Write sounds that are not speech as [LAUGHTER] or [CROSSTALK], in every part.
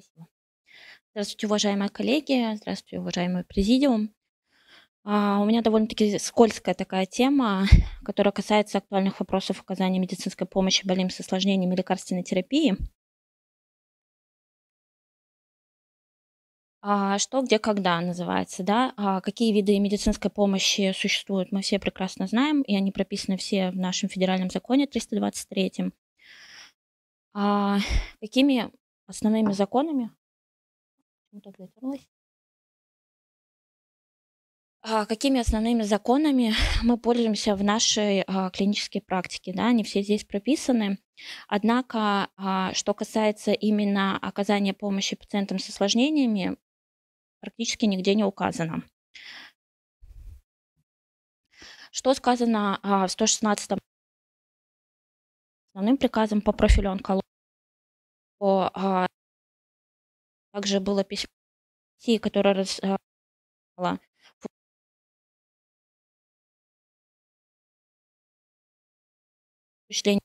Спасибо. Здравствуйте, уважаемые коллеги, здравствуйте, уважаемый президиум. А, у меня довольно-таки скользкая такая тема, [LAUGHS] которая касается актуальных вопросов оказания медицинской помощи больным с осложнениями лекарственной терапии. А, что, где, когда называется, да? А, какие виды медицинской помощи существуют, мы все прекрасно знаем, и они прописаны все в нашем федеральном законе 323. А какими основными законами. А какими основными законами [LAUGHS] мы пользуемся в нашей а, клинической практике? Да, они все здесь прописаны. Однако, а, что касается именно оказания помощи пациентам с осложнениями, практически нигде не указано. Что сказано в 116 основным приказом по профилю онкологии? а, также было письмо, которое рассказала а, впечатление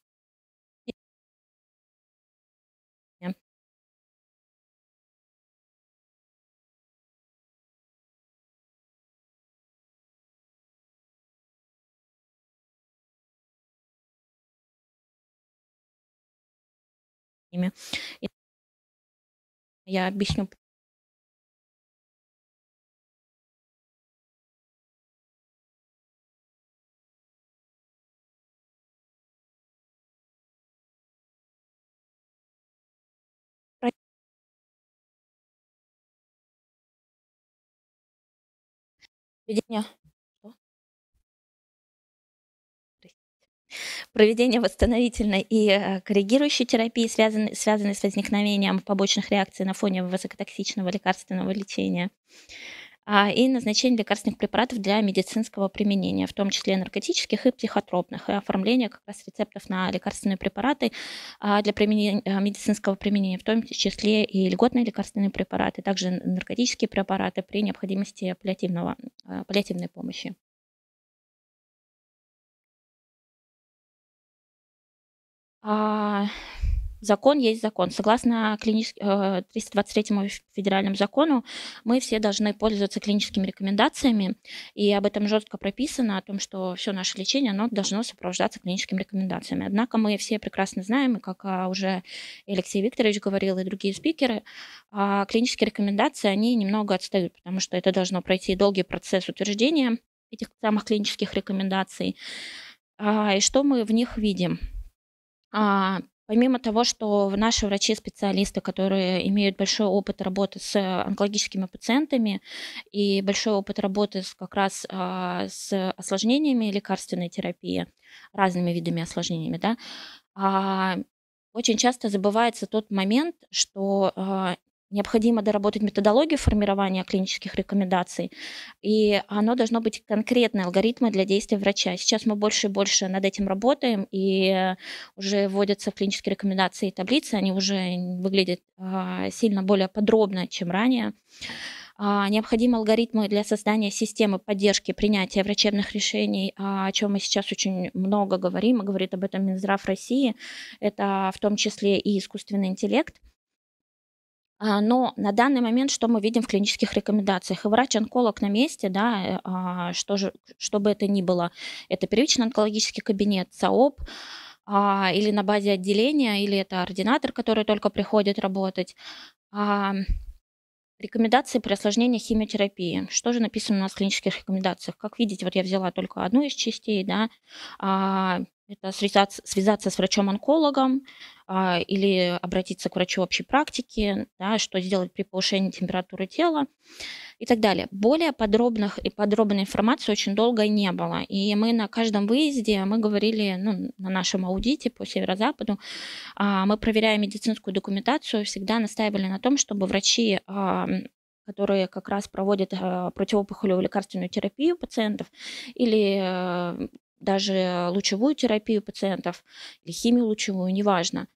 ними. И я объясню. Ведение Проведение восстановительной и э, корректирующей терапии, связанной, связанной с возникновением побочных реакций на фоне высокотоксичного лекарственного лечения а, и назначение лекарственных препаратов для медицинского применения, в том числе наркотических и психотропных, и оформление как раз рецептов на лекарственные препараты а, для применения, э, медицинского применения, в том числе и льготные лекарственные препараты, также наркотические препараты при необходимости паллиативного, э, паллиативной помощи. А, закон есть закон. Согласно клинич... 323 э, федеральному закону, мы все должны пользоваться клиническими рекомендациями, и об этом жестко прописано, о том, что все наше лечение оно должно сопровождаться клиническими рекомендациями. Однако мы все прекрасно знаем, и как а, уже Алексей Викторович говорил, и другие спикеры, а, клинические рекомендации, они немного отстают, потому что это должно пройти долгий процесс утверждения этих самых клинических рекомендаций. И что мы в них видим? А, помимо того, что наши врачи-специалисты, которые имеют большой опыт работы с э, онкологическими пациентами и большой опыт работы с, как раз а, с осложнениями лекарственной терапии, разными видами осложнениями, да, а, очень часто забывается тот момент, что а, Необходимо доработать методологию формирования клинических рекомендаций, и оно должно быть конкретные алгоритмы для действий врача. Сейчас мы больше и больше над этим работаем, и уже вводятся клинические рекомендации и таблицы, они уже выглядят а, сильно более подробно, чем ранее. А, необходимы алгоритмы для создания системы поддержки принятия врачебных решений, а, о чем мы сейчас очень много говорим, и говорит об этом Минздрав России. Это в том числе и искусственный интеллект – а, но на данный момент что мы видим в клинических рекомендациях? И врач-онколог на месте, да, э, а, что, же, что бы это ни было, это первичный онкологический кабинет, САОП, а, или на базе отделения, или это ординатор, который только приходит работать. Рекомендации при осложнении химиотерапии. Что же написано у нас в клинических рекомендациях? Как видите, вот я взяла только одну из частей, да, это связаться, связаться с врачом-онкологом а, или обратиться к врачу общей практики, да, что сделать при повышении температуры тела и так далее. Более подробных и подробной информации очень долго не было. И мы на каждом выезде, мы говорили ну, на нашем аудите по Северо-Западу, а, мы, проверяя медицинскую документацию, всегда настаивали на том, чтобы врачи а, которые как раз проводят э, противопухолевую лекарственную терапию пациентов или э, даже лучевую терапию пациентов или химию лучевую, неважно.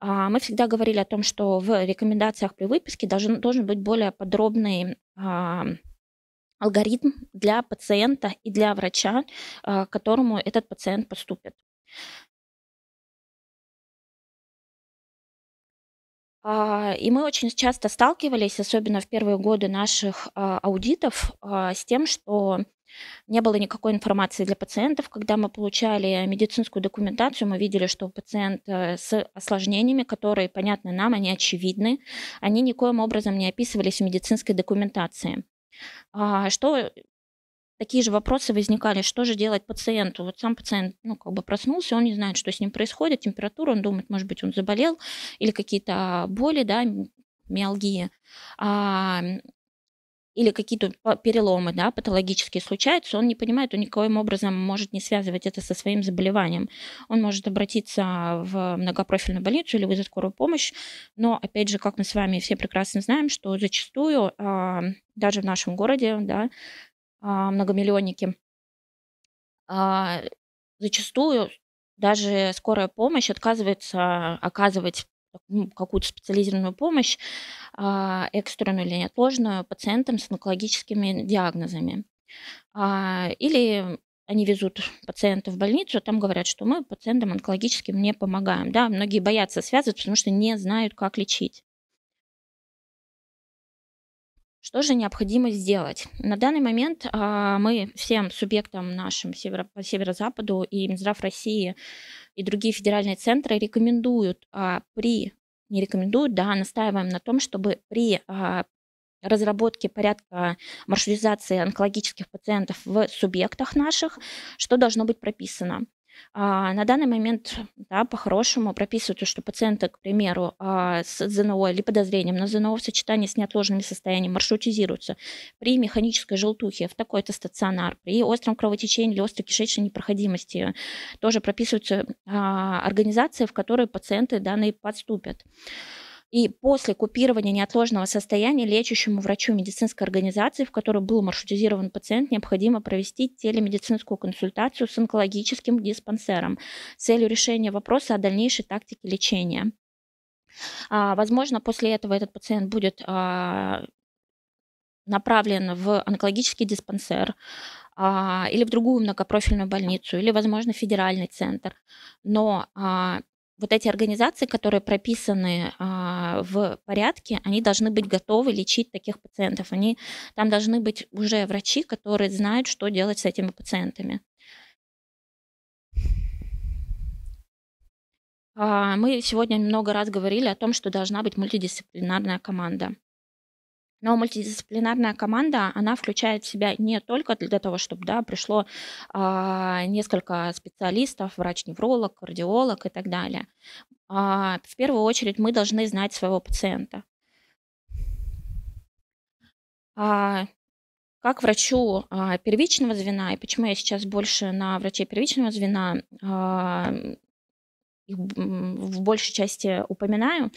А, мы всегда говорили о том, что в рекомендациях при выписке должен, должен быть более подробный а, алгоритм для пациента и для врача, а, к которому этот пациент поступит. И мы очень часто сталкивались, особенно в первые годы наших аудитов, с тем, что не было никакой информации для пациентов. Когда мы получали медицинскую документацию, мы видели, что пациент э, с осложнениями, которые понятны нам, они очевидны, они никоим образом не описывались в медицинской документации. А, что э, такие же вопросы возникали, что же делать пациенту. Вот сам пациент, ну, как бы проснулся, он не знает, что с ним происходит, температура, он думает, может быть, он заболел, или какие-то боли, да, миалгии. А, или какие-то переломы, да, патологические случаются, он не понимает, он никоим образом может не связывать это со своим заболеванием. Он может обратиться в многопрофильную больницу или вызвать скорую помощь, но, опять же, как мы с вами все прекрасно знаем, что зачастую, а, даже в нашем городе, да, а, многомиллионники, а, зачастую даже скорая помощь отказывается оказывать какую-то специализированную помощь а, экстренную или неотложную пациентам с онкологическими диагнозами. А, или они везут пациента в больницу, там говорят, что мы пациентам онкологическим не помогаем. Да, многие боятся связывать, потому что не знают, как лечить. Что же необходимо сделать? На данный момент а, мы всем субъектам нашим северо, по северо-западу и Минздрав России и другие федеральные центры рекомендуют а, при, не рекомендуют, да, а настаиваем на том, чтобы при а, разработке порядка маршрутизации онкологических пациентов в субъектах наших, что должно быть прописано. А, на данный момент, да, по-хорошему прописывают, что пациенты, к примеру, а, с ЗНО или подозрением на ЗНО в сочетании с неотложными состояниями маршрутизируются при механической желтухе в такой-то стационар, при остром кровотечении или острой кишечной непроходимости. Тоже прописываются а, организации, в которые пациенты данные подступят. И после купирования неотложного состояния лечащему врачу медицинской организации, в которой был маршрутизирован пациент, необходимо провести телемедицинскую консультацию с онкологическим диспансером с целью решения вопроса о дальнейшей тактике лечения. А, возможно, после этого этот пациент будет а, направлен в онкологический диспансер а, или в другую многопрофильную больницу, или, возможно, федеральный центр. Но вот эти организации, которые прописаны а, в порядке, они должны быть готовы лечить таких пациентов. Они, там должны быть уже врачи, которые знают, что делать с этими пациентами. А, мы сегодня много раз говорили о том, что должна быть мультидисциплинарная команда. Но мультидисциплинарная команда, она включает в себя не только для того, чтобы да, пришло а, несколько специалистов, врач-невролог, кардиолог и так далее. А, в первую очередь мы должны знать своего пациента. А, как врачу а, первичного звена, и почему я сейчас больше на врачей первичного звена а, в большей части упоминаю,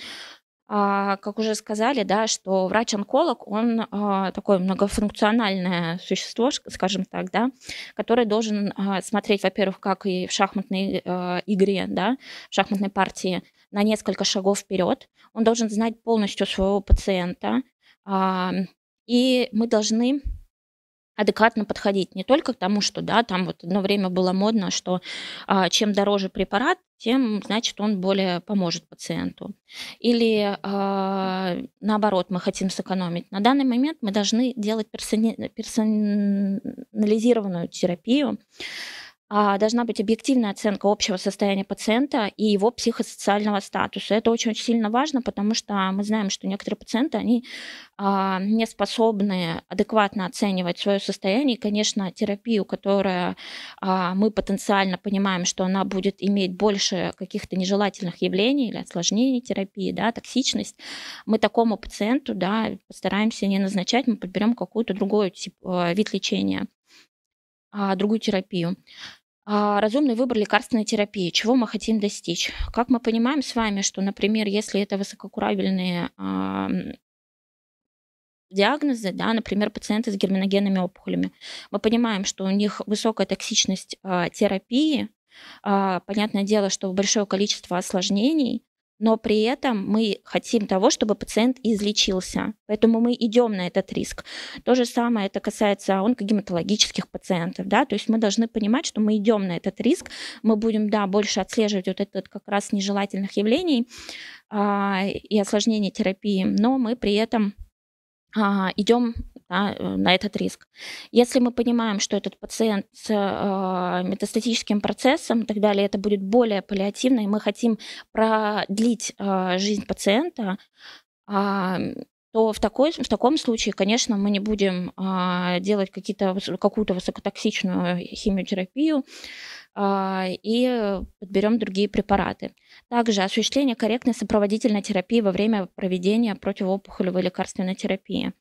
а, как уже сказали, да, что врач-онколог, он а, такое многофункциональное существо, скажем так, да, который должен а, смотреть, во-первых, как и в шахматной игре, да, в шахматной партии, на несколько шагов вперед. Он должен знать полностью своего пациента. И мы должны адекватно подходить не только к тому, что, да, там вот одно время было модно, что а, чем дороже препарат, тем, значит, он более поможет пациенту. Или а, наоборот, мы хотим сэкономить. На данный момент мы должны делать персонализированную терапию, а, должна быть объективная оценка общего состояния пациента и его психосоциального статуса. Это очень-очень сильно важно, потому что мы знаем, что некоторые пациенты, они а, не способны адекватно оценивать свое состояние. И, конечно, терапию, которая а, мы потенциально понимаем, что она будет иметь больше каких-то нежелательных явлений или осложнений терапии, да, токсичность, мы такому пациенту да, постараемся не назначать, мы подберем какой-то другой тип, э, вид лечения другую терапию. А, разумный выбор лекарственной терапии, чего мы хотим достичь. Как мы понимаем с вами, что, например, если это высококурабельные а, диагнозы, да, например, пациенты с герминогенными опухолями, мы понимаем, что у них высокая токсичность а, терапии, Понятное дело, что большое количество осложнений, но при этом мы хотим того, чтобы пациент излечился. Поэтому мы идем на этот риск. То же самое это касается онкогематологических пациентов. Да? То есть мы должны понимать, что мы идем на этот риск, мы будем да, больше отслеживать вот этот как раз нежелательных явлений а, и осложнений терапии, но мы при этом а, идем да, э, на этот риск. Если мы понимаем, что этот пациент с а, метастатическим процессом и так далее, это будет более паллиативно, и мы хотим продлить а, жизнь пациента, а, то в, такой, в таком случае, конечно, мы не будем делать какие-то, какую-то высокотоксичную химиотерапию, а, и подберем другие препараты. Также осуществление корректной сопроводительной терапии во время проведения противоопухолевой лекарственной терапии.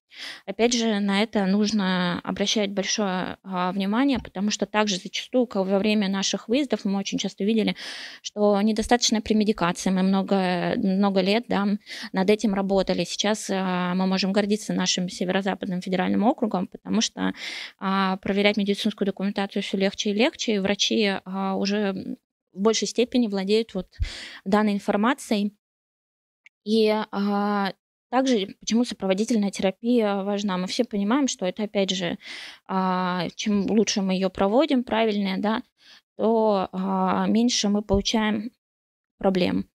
Опять же, на это нужно обращать большое а, внимание, потому что также зачастую во время наших выездов мы очень часто видели, что недостаточно при медикации. Мы много, много лет да, над этим работали. Сейчас а, мы можем гордиться нашим северо-западным федеральным округом, потому что проверять медицинскую документацию все легче и легче, и врачи а, уже в большей степени владеют вот данной информацией. И а, также почему сопроводительная терапия важна? Мы все понимаем, что это, опять же, а, чем лучше мы ее проводим, правильная, да, то а, меньше мы получаем проблем.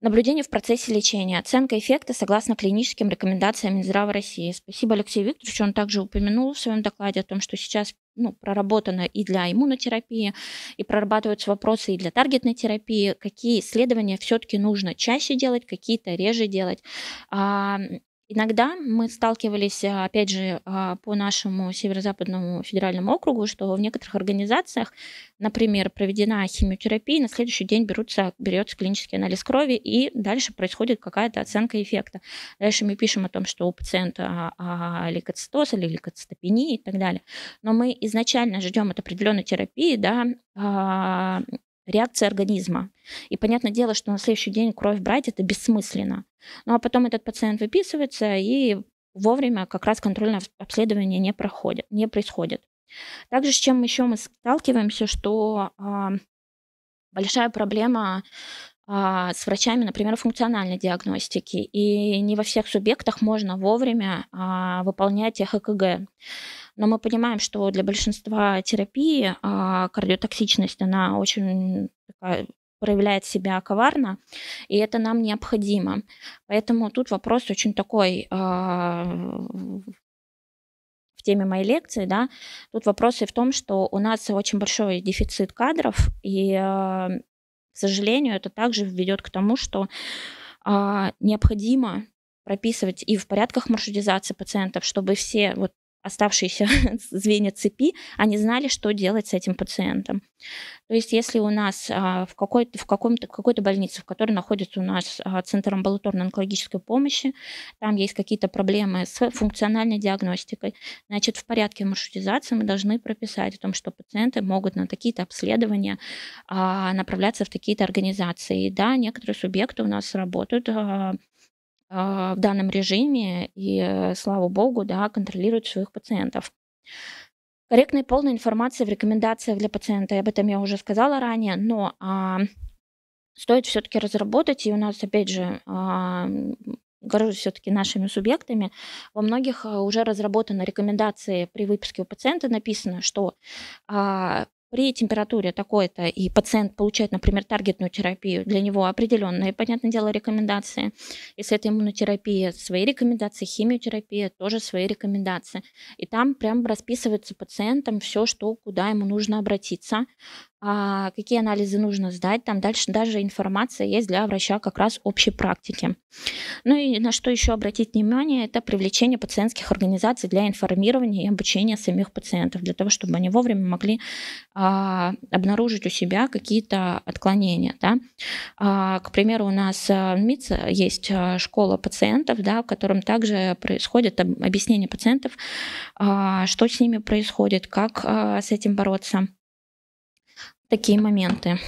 Наблюдение в процессе лечения. Оценка эффекта согласно клиническим рекомендациям Минздрава России. Спасибо Алексею Викторовичу. Он также упомянул в своем докладе о том, что сейчас ну, проработана и для иммунотерапии, и прорабатываются вопросы и для таргетной терапии, какие исследования все-таки нужно чаще делать, какие-то реже делать. Иногда мы сталкивались, а, опять же, а, по нашему северо-западному федеральному округу, что в некоторых организациях, например, проведена химиотерапия, на следующий день берутся, берется клинический анализ крови, и дальше происходит какая-то оценка эффекта. Дальше мы пишем о том, что у пациента а, лейкоцитоз или лейкоцитопения и так далее. Но мы изначально ждем от определенной терапии да, реакция организма. И понятное дело, что на следующий день кровь брать это бессмысленно. Ну а потом этот пациент выписывается, и вовремя как раз контрольное обследование не, проходит, не происходит. Также с чем еще мы сталкиваемся, что а, большая проблема а, с врачами, например, функциональной диагностики, и не во всех субъектах можно вовремя а, выполнять ЭХКГ. Но мы понимаем, что для большинства терапии а, кардиотоксичность, она очень такая проявляет себя коварно, и это нам необходимо. Поэтому тут вопрос очень такой а, в теме моей лекции, да, тут вопросы в том, что у нас очень большой дефицит кадров, и, а, к сожалению, это также ведет к тому, что необходимо прописывать и в порядках маршрутизации пациентов, чтобы все вот оставшиеся [LAUGHS] звенья цепи, они знали, что делать с этим пациентом. То есть если у нас а, в какой-то, в каком-то, какой-то больнице, в которой находится у нас а, Центр амбулаторной онкологической помощи, там есть какие-то проблемы с функциональной диагностикой, значит, в порядке маршрутизации мы должны прописать о том, что пациенты могут на такие-то обследования а, направляться в такие-то организации. И да, некоторые субъекты у нас работают Э, в данном режиме и, э, слава богу, да, контролируют своих пациентов. Корректная и полная информация в рекомендациях для пациента, об этом я уже сказала ранее, но а, стоит все-таки разработать, и у нас, опять же, а, горжусь все-таки нашими субъектами, во многих э, уже разработаны рекомендации при выписке у пациента, написано, что а, при температуре такой-то, и пациент получает, например, таргетную терапию, для него определенные, понятное дело, рекомендации. Если это иммунотерапия, свои рекомендации, химиотерапия, тоже свои рекомендации. И там прям расписывается пациентам все, что, куда ему нужно обратиться, а какие анализы нужно сдать. Там дальше даже информация есть для врача как раз общей практики. Ну и на что еще обратить внимание, это привлечение пациентских организаций для информирования и обучения самих пациентов, для того, чтобы они вовремя могли а, обнаружить у себя какие-то отклонения. Да? А, к примеру, у нас а, в МИЦ есть а, школа пациентов, да, в котором также происходит объяснение пациентов, а, что с ними происходит, как а, с этим бороться такие моменты.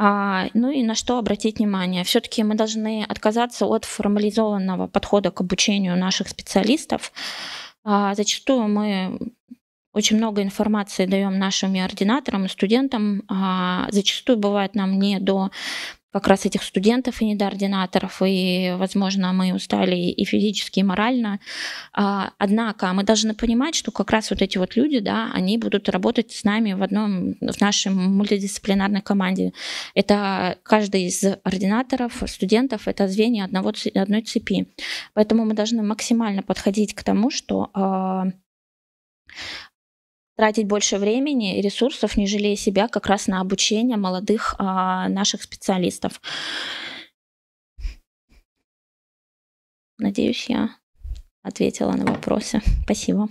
А, ну и на что обратить внимание? Все-таки мы должны отказаться от формализованного подхода к обучению наших специалистов. А, зачастую мы очень много информации даем нашим ординаторам и студентам. А зачастую бывает нам не до как раз этих студентов и недоординаторов, и, возможно, мы устали и физически, и морально. А, однако мы должны понимать, что как раз вот эти вот люди, да, они будут работать с нами в одном, в нашей мультидисциплинарной команде. Это каждый из ординаторов, студентов, это звенья одного, одной цепи. Поэтому мы должны максимально подходить к тому, что а, тратить больше времени и ресурсов, не жалея себя, как раз на обучение молодых а, наших специалистов. Надеюсь, я ответила на вопросы. Спасибо.